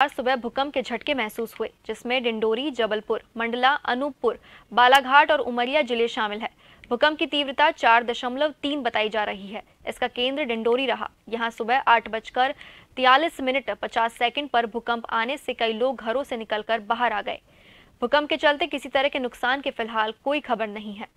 आज सुबह भूकंप के झटके महसूस हुए जिसमें डिंडोरी जबलपुर मंडला अनूपपुर बालाघाट और उमरिया जिले शामिल है भूकंप की तीव्रता 4.3 बताई जा रही है इसका केंद्र डिंडोरी रहा यहां सुबह आठ बजकर तियालीस मिनट 50 सेकंड पर भूकंप आने से कई लोग घरों से निकलकर बाहर आ गए भूकंप के चलते किसी तरह के नुकसान की फिलहाल कोई खबर नहीं है